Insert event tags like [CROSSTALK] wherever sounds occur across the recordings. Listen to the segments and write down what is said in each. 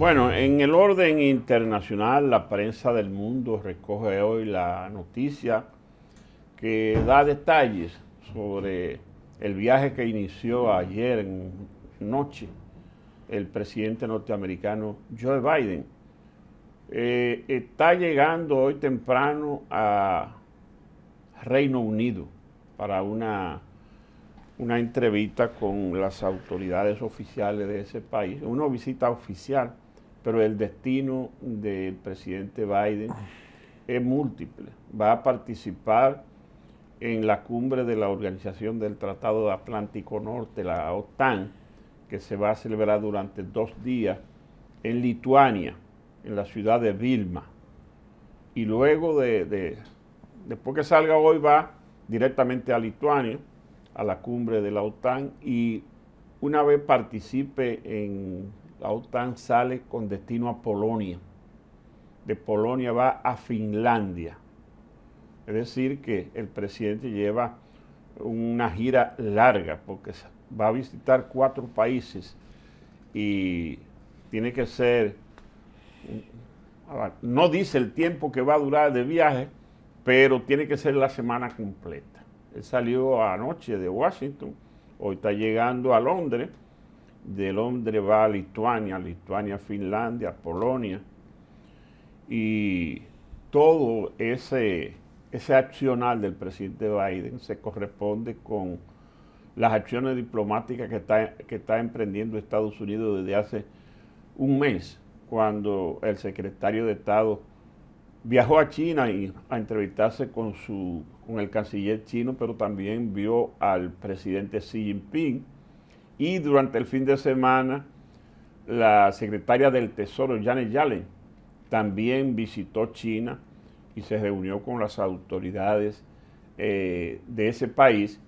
Bueno, en el orden internacional, la prensa del mundo recoge hoy la noticia que da detalles sobre el viaje que inició ayer en noche el presidente norteamericano Joe Biden. Eh, está llegando hoy temprano a Reino Unido para una, una entrevista con las autoridades oficiales de ese país, una visita oficial pero el destino del presidente Biden es múltiple. Va a participar en la cumbre de la Organización del Tratado de Atlántico Norte, la OTAN, que se va a celebrar durante dos días en Lituania, en la ciudad de Vilma. Y luego de después que salga hoy va directamente a Lituania, a la cumbre de la OTAN, y una vez participe en la OTAN sale con destino a Polonia. De Polonia va a Finlandia. Es decir, que el presidente lleva una gira larga porque va a visitar cuatro países y tiene que ser, no dice el tiempo que va a durar de viaje, pero tiene que ser la semana completa. Él salió anoche de Washington, hoy está llegando a Londres de Londres va a Lituania, Lituania, Finlandia, Polonia, y todo ese, ese del presidente Biden se corresponde con las acciones diplomáticas que está, que está emprendiendo Estados Unidos desde hace un mes, cuando el secretario de Estado viajó a China y, a entrevistarse con, su, con el canciller chino, pero también vio al presidente Xi Jinping y durante el fin de semana, la secretaria del Tesoro, Janet Yellen, también visitó China y se reunió con las autoridades eh, de ese país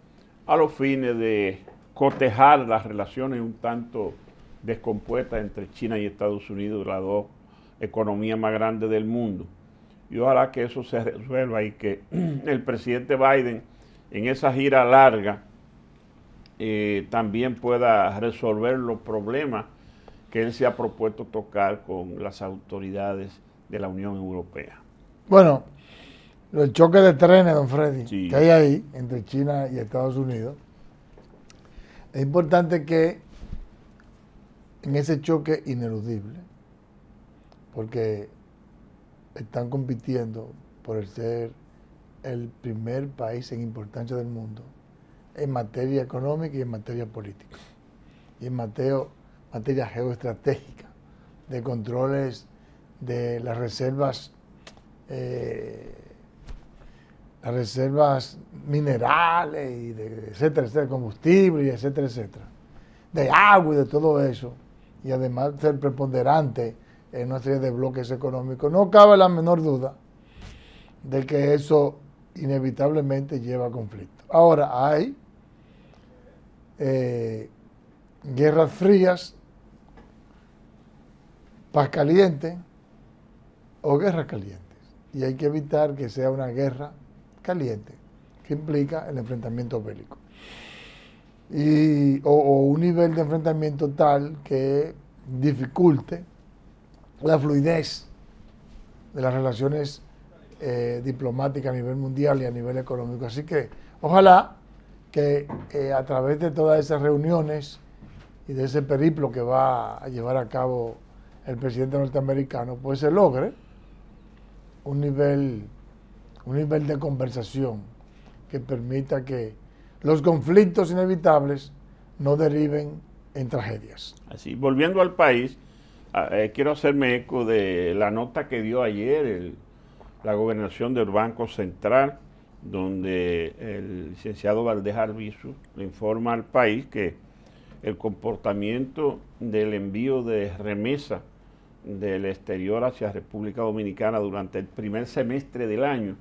a los fines de cotejar las relaciones un tanto descompuestas entre China y Estados Unidos, las dos economías más grandes del mundo. Y ojalá que eso se resuelva y que [CLEARS THROAT] el presidente Biden en esa gira larga también pueda resolver los problemas que él se ha propuesto tocar con las autoridades de la Unión Europea. Bueno, el choque de trenes, don Freddy, que hay ahí entre China y Estados Unidos, es importante que en ese choque ineludible, porque están compitiendo por ser el primer país en importancia del mundo, en materia económica y en materia política. Y en mateo, materia geoestratégica, de controles de las reservas, eh, las reservas minerales, y de, etcétera, etcétera, combustible, etcétera, etcétera. De agua y de todo eso. Y además ser preponderante en serie de bloques económicos. No cabe la menor duda de que eso inevitablemente lleva a conflicto. Ahora, hay eh, guerras frías, paz caliente o guerras calientes. Y hay que evitar que sea una guerra caliente, que implica el enfrentamiento bélico. Y, o, un nivel de enfrentamiento tal que dificulte la fluidez de las relaciones eh, diplomáticas a nivel mundial y a nivel económico. Así que ojalá que eh, a través de todas esas reuniones y de ese periplo que va a llevar a cabo el presidente norteamericano, pues se logre un nivel, un nivel de conversación que permita que los conflictos inevitables no deriven en tragedias. Así, volviendo al país, ah, eh, quiero hacerme eco de la nota que dio ayer la gobernación del Banco Central donde el licenciado Valdés Arbizu le informa al país que el comportamiento del envío de remesa del exterior hacia República Dominicana durante el primer semestre del año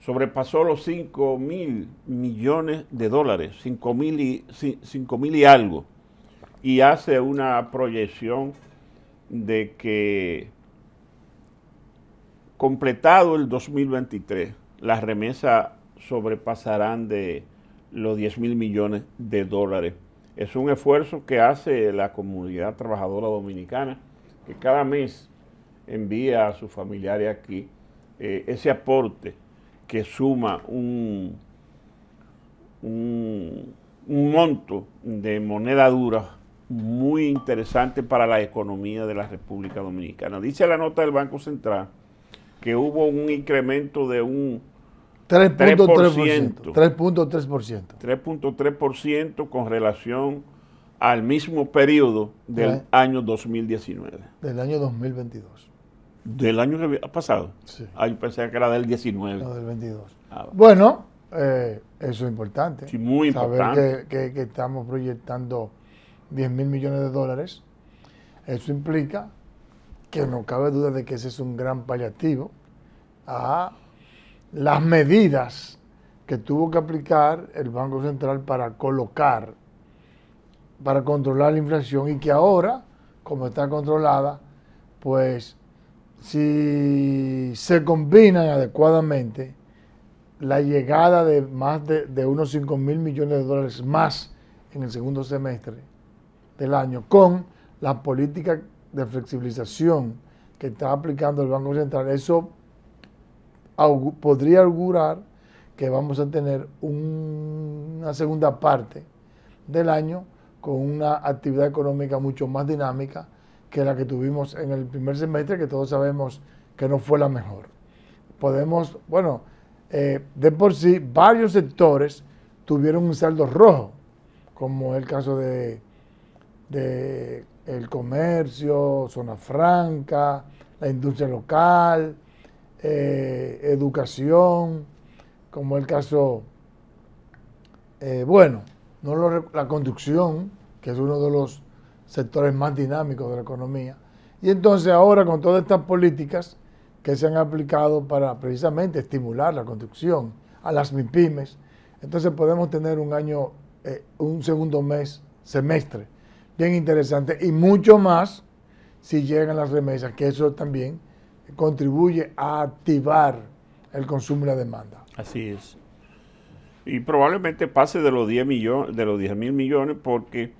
sobrepasó los 5 mil millones de dólares, 5 mil y, 5 mil y algo, y hace una proyección de que completado el 2023, las remesas sobrepasarán de los 10 mil millones de dólares. Es un esfuerzo que hace la comunidad trabajadora dominicana, que cada mes envía a sus familiares aquí eh, ese aporte que suma un, un monto de moneda dura muy interesante para la economía de la República Dominicana. Dice la nota del Banco Central que hubo un incremento de un 3.3%. 3.3%. con relación al mismo periodo del eh. año 2019. Del año 2022. Del año pasado. Sí. Ah, yo pensé que era del 19. No, del 22. Ah, bueno, eh, eso es importante. Sí, muy importante. Saber que, que, estamos proyectando 10 mil millones de dólares. Eso implica que no cabe duda de que ese es un gran paliativo a las medidas que tuvo que aplicar el Banco Central para colocar, para controlar la inflación y que ahora, como está controlada, pues si se combinan adecuadamente, la llegada de más de, unos 5 mil millones de dólares más en el segundo semestre del año, con la política de flexibilización que está aplicando el Banco Central, eso podría augurar que vamos a tener una segunda parte del año con una actividad económica mucho más dinámica que la que tuvimos en el primer semestre, que todos sabemos que no fue la mejor. Podemos, bueno, eh, de por sí varios sectores tuvieron un saldo rojo, como el caso de, de el comercio, zona franca, la industria local, eh, educación, como el caso, eh, bueno, no la conducción, que es uno de los sectores más dinámicos de la economía. Y entonces ahora con todas estas políticas que se han aplicado para precisamente estimular la conducción a las MIPIMES, entonces podemos tener un año, eh, un segundo mes, semestre, bien interesante y mucho más si llegan las remesas, que eso también contribuye a activar el consumo y la demanda. Así es. Y probablemente pase de los 10, millones, de los 10 mil millones porque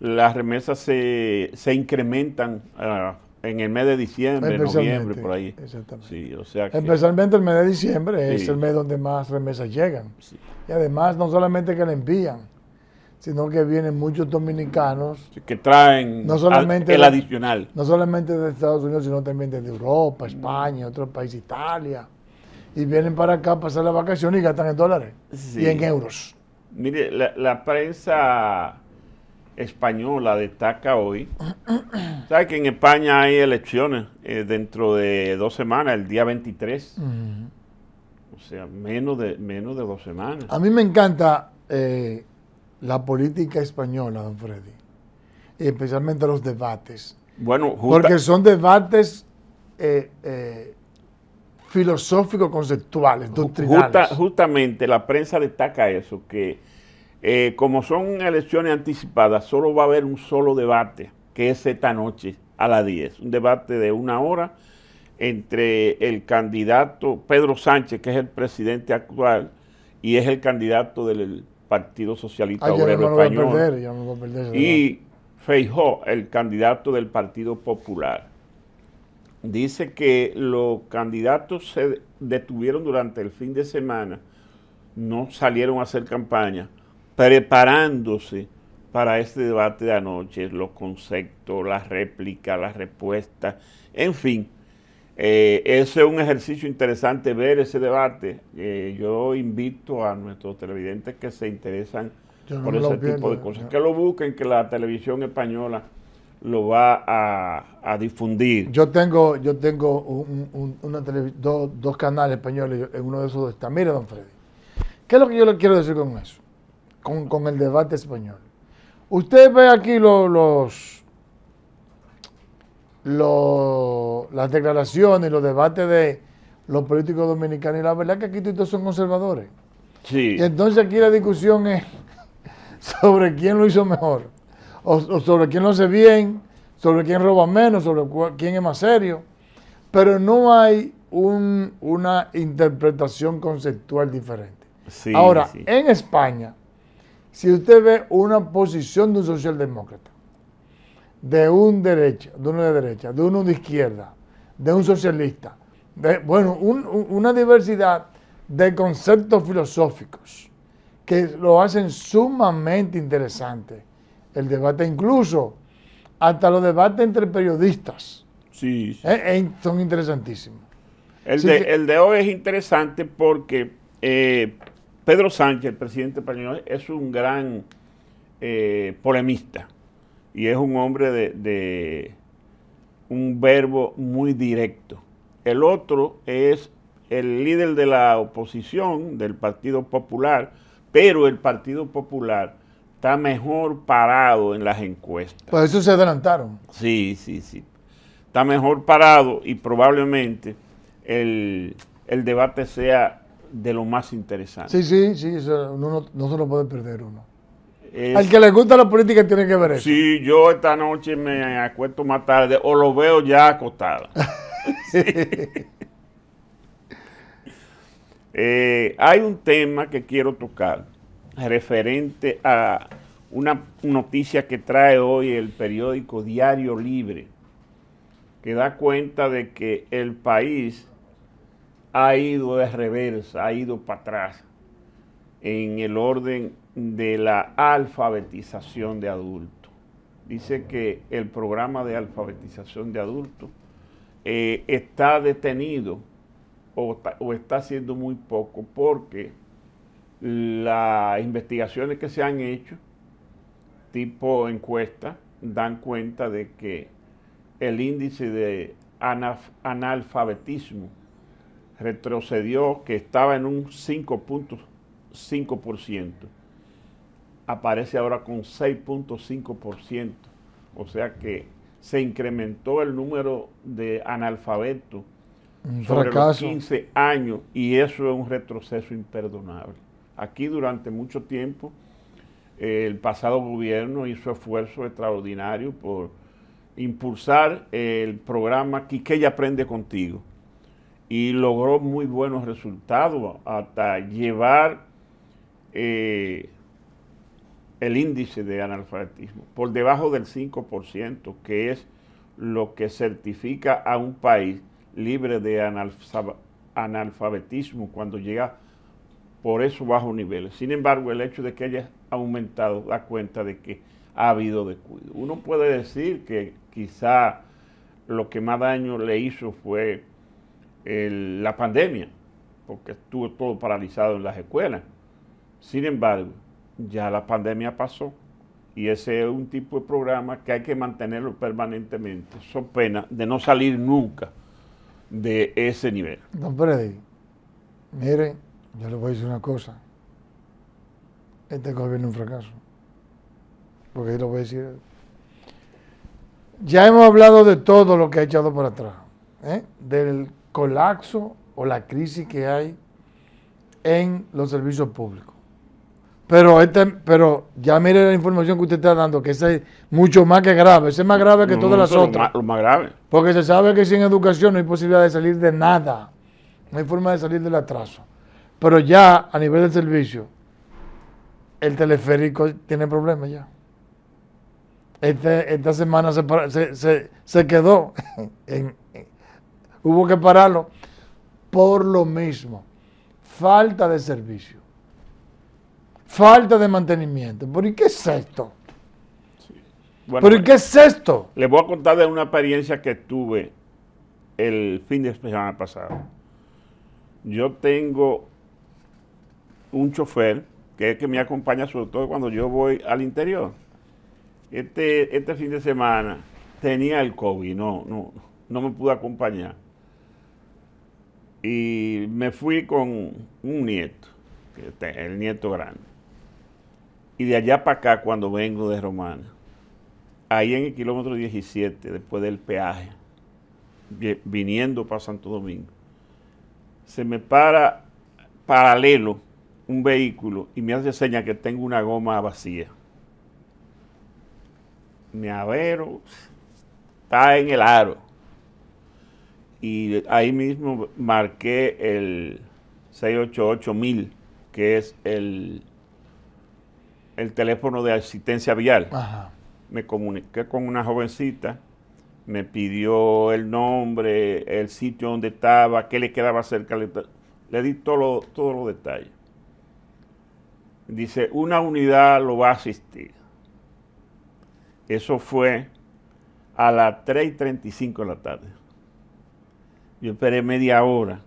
las remesas se, se incrementan ah, en el mes de diciembre, noviembre, por ahí. Exactamente. Sí, o sea Especialmente el mes de diciembre es el mes donde más remesas llegan. Sí. Y además no solamente que le envían, sino que vienen muchos dominicanos que traen el adicional. No solamente de Estados Unidos, sino también desde Europa, mm. España, otros países, Italia. Y vienen para acá a pasar la vacación y gastan en dólares y en euros. Mire, la, prensa española destaca hoy. [COUGHS] ¿Sabe que en España hay elecciones eh, dentro de dos semanas, el día 23? Mm. O sea, menos de, menos de dos semanas. A mí me encanta eh, la política española, don Freddy, y especialmente los debates. Bueno, porque son debates eh, eh, filosóficos, conceptuales, doctrinales. justamente la prensa destaca eso, que eh, como son elecciones anticipadas, solo va a haber un solo debate, que es esta noche a las 10, un debate de una hora entre el candidato Pedro Sánchez, que es el presidente actual, y es el candidato del Partido Socialista Obrero Español. y Feijó, el candidato del Partido Popular, dice que los candidatos se detuvieron durante el fin de semana, no salieron a hacer campaña, preparándose para este debate de anoche, los conceptos, las réplicas, las respuestas, en fin, eh, ese es un ejercicio interesante ver ese debate. Eh, yo invito a nuestros televidentes que se interesan por ese tipo de cosas, que lo busquen, que la televisión española lo va a, difundir. Yo tengo, yo tengo una dos, canales españoles, en uno de esos está. Mire, don Freddy, ¿qué es lo que yo le quiero decir con eso? Con, el debate español. Usted ve aquí los las declaraciones y los debates de los políticos dominicanos. Y la verdad es que aquí todos son conservadores. Y entonces aquí la discusión es [LAUGHS] sobre quién lo hizo mejor, o, sobre quién lo hace bien, sobre quién roba menos, sobre quién es más serio. Pero no hay una interpretación conceptual diferente. Ahora, en España, si usted ve una posición de un socialdemócrata, de un derecho de uno de derecha, de uno de izquierda, de un socialista, de, bueno, una diversidad de conceptos filosóficos que lo hacen sumamente interesante el debate, incluso hasta los debates entre periodistas. Sí. ¿eh? son interesantísimos. El, de, hoy es interesante porque eh, Pedro Sánchez, el presidente español, es un gran eh, polemista y es un hombre de, un verbo muy directo. El otro es el líder de la oposición del Partido Popular, pero el Partido Popular está mejor parado en las encuestas. Por pues eso se adelantaron. Sí, sí, sí. Está mejor parado y probablemente el, debate sea de lo más interesante. Sí, sí, sí, uno no, no se lo puede perder uno. Al que le gusta la política tiene que ver eso. Sí, yo esta noche me acuesto más tarde o lo veo ya acostado. [LAUGHS] Eh, hay un tema que quiero tocar referente a una noticia que trae hoy el periódico Diario Libre, que da cuenta de que el país ha ido de reversa, ha ido para atrás en el orden de la alfabetización de adultos. Dice que el programa de alfabetización de adultos eh, está detenido o está, o está haciendo muy poco porque las investigaciones que se han hecho, tipo encuesta, dan cuenta de que el índice de analfabetismo retrocedió, que estaba en un 5.5%, aparece ahora con 6.5%, o sea que se incrementó el número de analfabetos sobre 15 años y eso es un retroceso imperdonable. Aquí durante mucho tiempo eh, el pasado gobierno hizo esfuerzo extraordinario por impulsar el programa Quiqueya Aprende Contigo y logró muy buenos resultados hasta llevar eh, el índice de analfabetismo, por debajo del 5%, que es lo que certifica a un país libre de analfabetismo cuando llega por esos bajos niveles. Sin embargo, el hecho de que haya aumentado da cuenta de que ha habido descuido. Uno puede decir que quizá lo que más daño le hizo fue la pandemia, porque estuvo todo paralizado en las escuelas. Sin embargo, ya la pandemia pasó y ese es un tipo de programa que hay que mantenerlo permanentemente, son pena de no salir nunca de ese nivel. Don Freddy, mire, yo le voy a decir una cosa, este gobierno es un fracaso, porque yo lo voy a decir. Ya hemos hablado de todo lo que ha echado para atrás, ¿eh? del colapso o la crisis que hay en los servicios públicos pero, este, pero ya mire la información que usted está dando, que es mucho más que grave. es más grave que todas las otras. Lo más, grave. Porque se sabe que sin educación no hay posibilidad de salir de nada. No hay forma de salir del atraso. Pero ya a nivel del servicio, el teleférico tiene problemas ya. Este, esta semana se, quedó. [LAUGHS] hubo que pararlo por lo mismo. Falta de servicio falta de mantenimiento. ¿Por qué es esto? ¿Por pues, qué es esto? Les voy a contar de una experiencia que tuve el fin de semana pasado. Yo tengo un chofer que es que me acompaña sobre todo cuando yo voy al interior. Este, este fin de semana tenía el COVID, no, no, no me pude acompañar. Y me fui con un nieto, el nieto grande. Y de allá para acá, cuando vengo de Romana, ahí en el kilómetro 17, después del peaje, viniendo para Santo Domingo, se me para paralelo un vehículo y me hace seña que tengo una goma vacía. Me avero, está en el aro. Y ahí mismo marqué el 688000, que es el el teléfono de asistencia vial. Me comuniqué con una jovencita, me pidió el nombre, el sitio donde estaba, qué le quedaba cerca. Le, di todos los detalles. Dice, una unidad lo va a asistir. Eso fue a las 3.35 de la tarde. Yo esperé media hora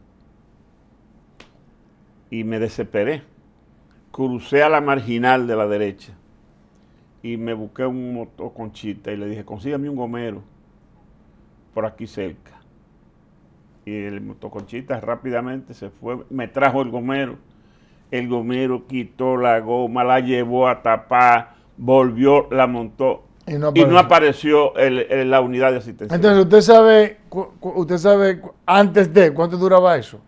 y me desesperé crucé a la marginal de la derecha y me busqué un motoconchita y le dije, consígame un gomero por aquí cerca. Y el motoconchita rápidamente se fue, me trajo el gomero. El gomero quitó la goma, la llevó a tapar, volvió, la montó. Y no apareció, la unidad de asistencia. Entonces, usted sabe, usted sabe antes de, ¿cuánto duraba eso?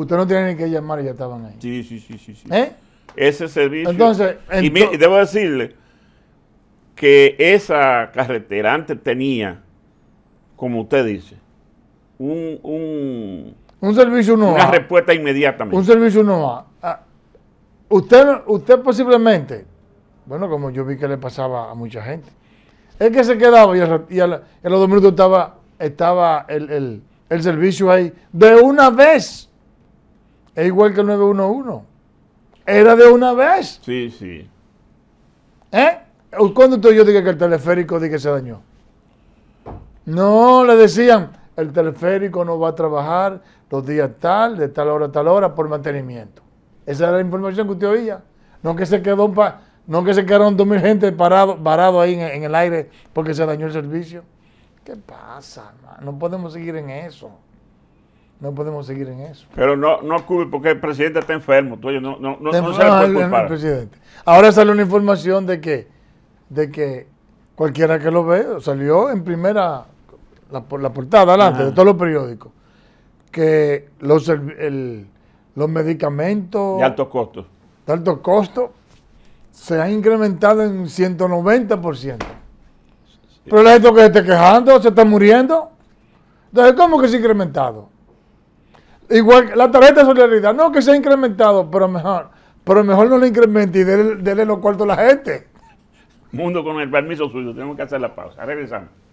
Usted no tiene ni que llamar y ya estaban ahí. Sí, sí, sí, sí. sí. ¿Eh? Ese servicio. Entonces, y, debo decirle que esa carretera antes tenía, como usted dice, un, un, servicio no Una respuesta inmediatamente. Un servicio ah, no Usted, usted posiblemente, bueno, como yo vi que le pasaba a mucha gente, es que se quedaba y, a, los dos minutos estaba, estaba el, el servicio ahí de una vez es igual que el 911. Era de una vez. Sí, sí. ¿Eh? ¿Cuándo yo dije que el teleférico dije que se dañó? No, le decían, el teleférico no va a trabajar los días tal, de tal hora a tal hora, por mantenimiento. Esa era la información que usted oía. No que se quedó no que se quedaron dos mil gente parado, parado ahí en, el aire porque se dañó el servicio. ¿Qué pasa, No podemos seguir en eso. No podemos seguir en eso. Pero no, no porque el presidente está enfermo. no, no, no, no se puede presidente. Ahora sale una información de que, de que cualquiera que lo ve, salió en primera, la, la portada adelante de todos los periódicos, que los, el, los medicamentos... De altos costos. De altos costos se han incrementado en 190%. Pero la gente que se está quejando, se está muriendo. Entonces, ¿cómo que se ha incrementado? Igual, la tarjeta de solidaridad, no que se ha incrementado, pero mejor, pero mejor no lo incremente y déle los cuartos a la gente. Mundo, con el permiso suyo, tenemos que hacer la pausa. Regresamos.